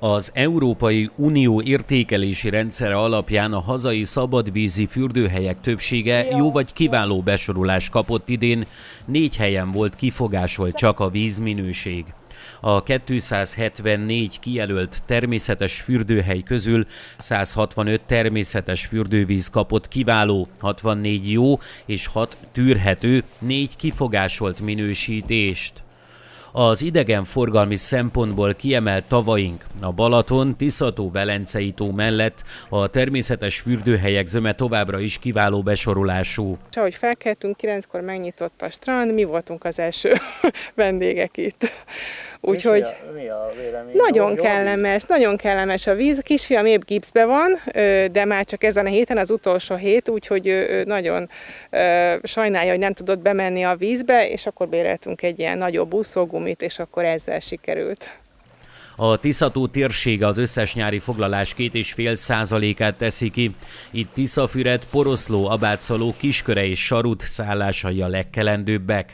Az Európai Unió értékelési rendszere alapján a hazai szabadvízi fürdőhelyek többsége jó vagy kiváló besorolást kapott idén, négy helyen volt kifogásolt csak a vízminőség. A 274 kijelölt természetes fürdőhely közül 165 természetes fürdővíz kapott kiváló, 64 jó és 6 tűrhető, 4 kifogásolt minősítést. Az idegenforgalmi szempontból kiemelt tavaink a Balaton, Tiszató, Velencei tó mellett a természetes fürdőhelyek zöme továbbra is kiváló besorolású. És ahogy felkeltünk, kilenckor megnyitott a strand, mi voltunk az első vendégek itt. Úgyhogy mi, mi a vélemény? Nagyon jó, kellemes, jó? nagyon kellemes a víz. Kisfiam épp gipszbe van, de már csak ezen a héten az utolsó hét, úgyhogy ő nagyon sajnálja, hogy nem tudott bemenni a vízbe, és akkor béreltünk egy ilyen nagyobb úszógumit, és akkor ezzel sikerült. A Tiszató térsége az összes nyári foglalás két és fél százalékát teszi ki. Itt Tiszafüred, Poroszló, Abátszaló, Kisköre és Sarut szállásai a legkelendőbbek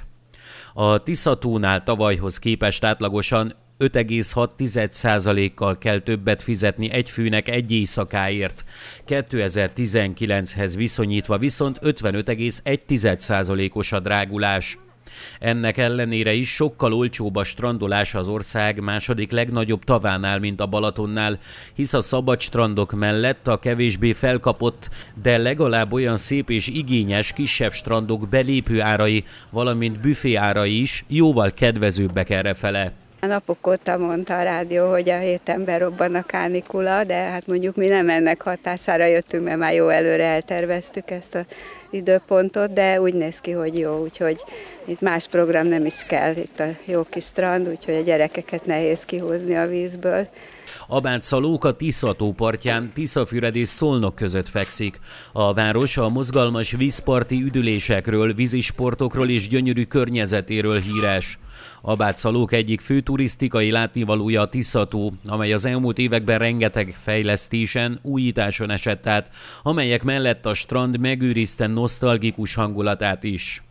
a Tiszatónál tavalyhoz képest átlagosan 5,6%-kal kell többet fizetni egy fűnek egy éjszakáért. 2019-hez viszonyítva viszont 55,1%-os a drágulás. Ennek ellenére is sokkal olcsóbb a strandolás az ország második legnagyobb tavánál, mint a Balatonnál, hisz a szabad strandok mellett a kevésbé felkapott, de legalább olyan szép és igényes kisebb strandok belépő árai, valamint büfé árai is jóval kedvezőbbek errefele. A napok óta mondta a rádió, hogy a héten berobban a kánikula, de hát mondjuk mi nem ennek hatására jöttünk, mert már jó előre elterveztük ezt az időpontot, de úgy néz ki, hogy jó, úgyhogy itt más program nem is kell, itt a jó kis strand, úgyhogy a gyerekeket nehéz kihozni a vízből. Abánca Lóka Tiszató partján Tiszafüred és Szolnok között fekszik. A város a mozgalmas vízparti üdülésekről, vízisportokról és gyönyörű környezetéről híres. A bátszalók egyik fő turisztikai látnivalója a Tiszató, amely az elmúlt években rengeteg fejlesztésen, újításon esett át, amelyek mellett a strand megőrizte nosztalgikus hangulatát is.